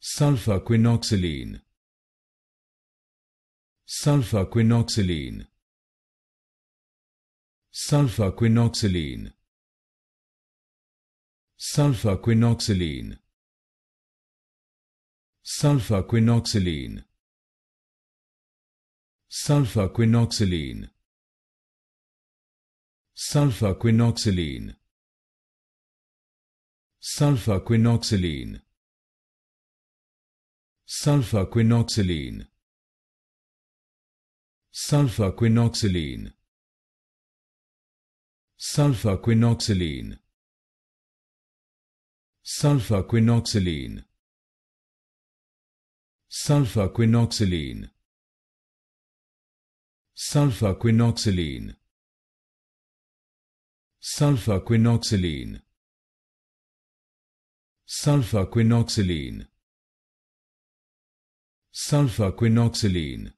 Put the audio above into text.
sulfaquinoxaline sulfaquinoxaline sulfaquinoxaline sulfaquinoxaline sulfaquinoxaline sulfaquinoxaline sulfaquinoxaline sulfaquinoxaline Sulfa Sulfa Sulfa Sulfa sulfaquinoxylene Sulfa sulfaquinoxylene Sulfa sulfaquinoxylene Sulfa sulfaquinoxylene sulfur quinoxylene